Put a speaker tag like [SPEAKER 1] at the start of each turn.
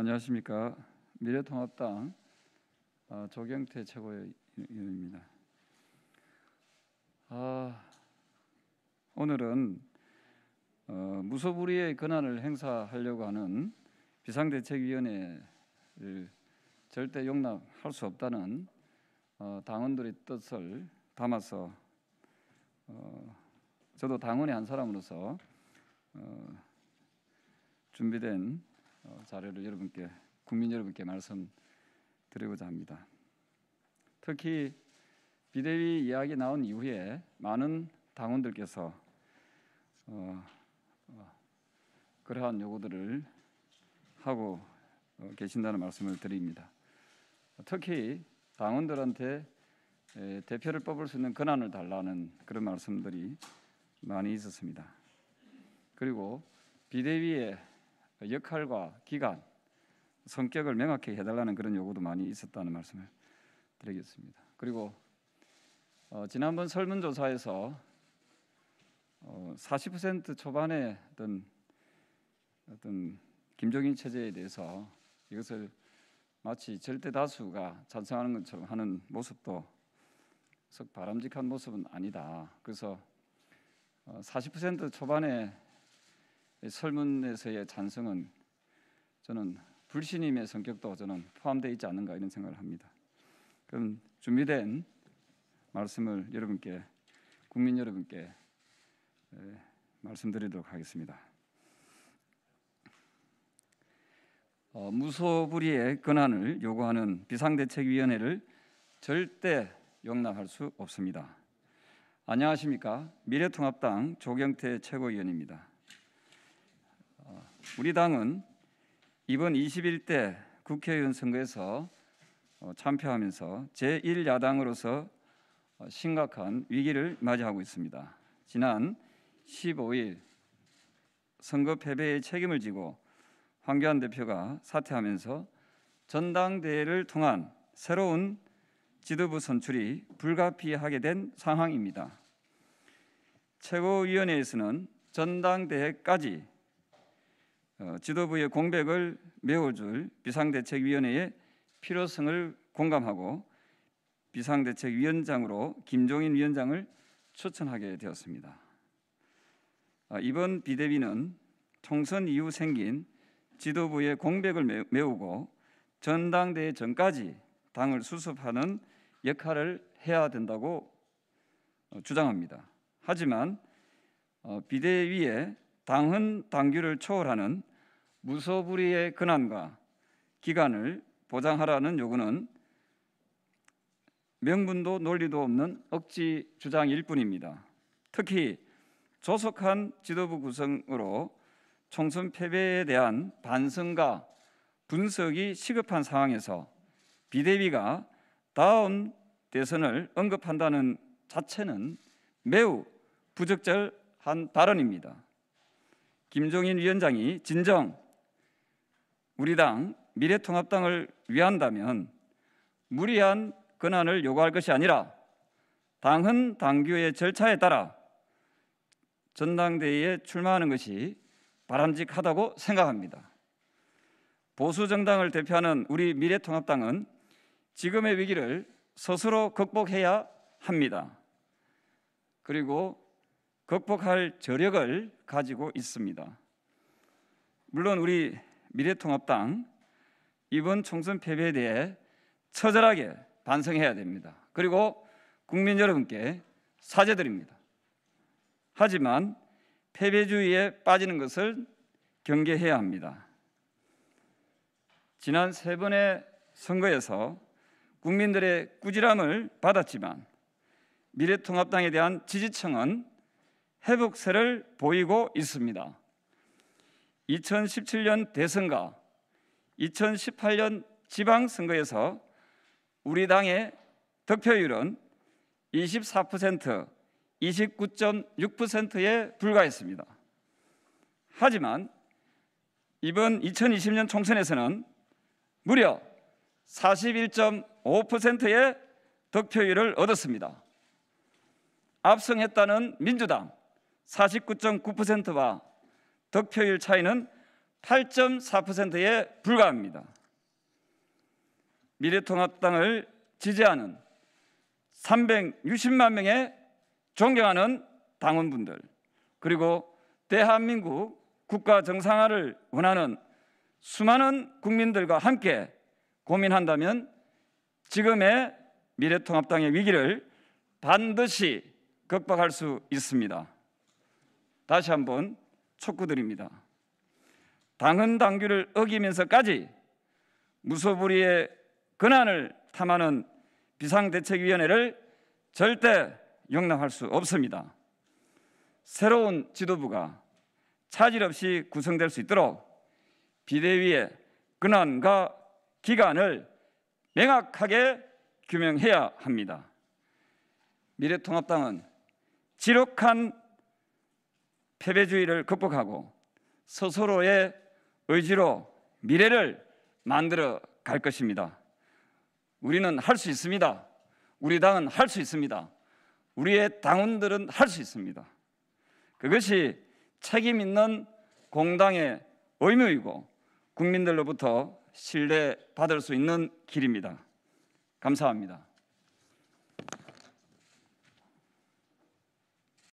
[SPEAKER 1] 안녕하십니까 미래통합당 아, 조경태 최고위원입니다. 아, 오늘은 어, 무소불위의 권한을 행사하려고 하는 비상대책위원회를 절대 용납할 수 없다는 어, 당원들의 뜻을 담아서 어, 저도 당원의 한 사람으로서 어, 준비된 어, 자료를 여러분께 국민 여러분께 말씀드리고자 합니다. 특히 비대위 이야기 나온 이후에 많은 당원들께서 어, 어, 그러한 요구들을 하고 어, 계신다는 말씀을 드립니다. 특히 당원들한테 에, 대표를 뽑을 수 있는 권한을 달라는 그런 말씀들이 많이 있었습니다. 그리고 비대위에 역할과 기간, 성격을 명확히 해달라는 그런 요구도 많이 있었다는 말씀을 드리겠습니다. 그리고 어, 지난번 설문조사에서 어, 40% 초반의 어떤 어떤 김종인 체제에 대해서 이것을 마치 절대 다수가 찬성하는 것처럼 하는 모습도 썩 바람직한 모습은 아니다. 그래서 40% 어, 초반의 설문에서의 찬성은 저는 불신임의 성격도 저는 포함되어 있지 않은가 이런 생각을 합니다. 그럼 준비된 말씀을 여러분께 국민 여러분께 말씀드리도록 하겠습니다. 어, 무소불위의 권한을 요구하는 비상대책위원회를 절대 용납할 수 없습니다. 안녕하십니까? 미래통합당 조경태 최고위원입니다. 우리 당은 이번 21대 국회의원 선거에서 어, 참패하면서 제1야당으로서 어, 심각한 위기를 맞이하고 있습니다. 지난 15일 선거 패배의 책임을 지고 황교안 대표가 사퇴하면서 전당대회를 통한 새로운 지도부 선출이 불가피하게 된 상황입니다. 최고위원회에서는 전당대회까지 어, 지도부의 공백을 메워줄 비상대책위원회의 필요성을 공감하고 비상대책위원장으로 김종인 위원장을 추천하게 되었습니다. 아, 이번 비대위는 총선 이후 생긴 지도부의 공백을 메우고 전당대회 전까지 당을 수습하는 역할을 해야 된다고 어, 주장합니다. 하지만 어, 비대위에 당헌 당규를 초월하는 무소불위의 근한과 기간을 보장하라는 요구는 명분도 논리도 없는 억지 주장일 뿐입니다. 특히 조속한 지도부 구성으로 총선 패배에 대한 반성과 분석이 시급한 상황에서 비대위가 다음 대선을 언급한다는 자체는 매우 부적절한 발언입니다. 김종인 위원장이 진정 우리 당 미래통합당을 위한다면 무리한 권한을 요구할 것이 아니라 당헌 당규의 절차에 따라 전당대회에 출마하는 것이 바람직하다고 생각합니다. 보수 정당을 대표하는 우리 미래통합당은 지금의 위기를 스스로 극복해야 합니다. 그리고 극복할 저력을 가지고 있습니다. 물론 우리 미래통합당 이번 총선 패배에 대해 처절하게 반성해야 됩니다. 그리고 국민 여러분께 사죄드립니다. 하지만 패배주의에 빠지는 것을 경계해야 합니다. 지난 세 번의 선거에서 국민들의 꾸지람을 받았지만 미래통합당에 대한 지지층은 회복세를 보이고 있습니다. 2017년 대선과 2018년 지방선거에서 우리 당의 득표율은 24%, 29.6%에 불과했습니다. 하지만 이번 2020년 총선에서는 무려 41.5%의 득표율을 얻었습니다. 압승했다는 민주당 49.9%와 득표율 차이는 8.4%에 불과합니다. 미래통합당을 지지하는 360만 명의 존경하는 당원분들 그리고 대한민국 국가 정상화를 원하는 수많은 국민들과 함께 고민한다면 지금의 미래통합당의 위기를 반드시 극복할 수 있습니다. 다시 한번 촉구드립니다. 당헌 당규를 어기면서까지 무소불위의 근한을 탐하는 비상대책위원회를 절대 용납할 수 없습니다. 새로운 지도부가 차질 없이 구성될 수 있도록 비대위의 근한과 기간을 명확하게 규명해야 합니다. 미래통합당은 지룩한 패배주의를 극복하고 스스로의 의지로 미래를 만들어 갈 것입니다. 우리는 할 수 있습니다. 우리 당은 할 수 있습니다. 우리의 당원들은 할 수 있습니다. 그것이 책임 있는 공당의 의무이고 국민들로부터 신뢰받을 수 있는 길입니다. 감사합니다.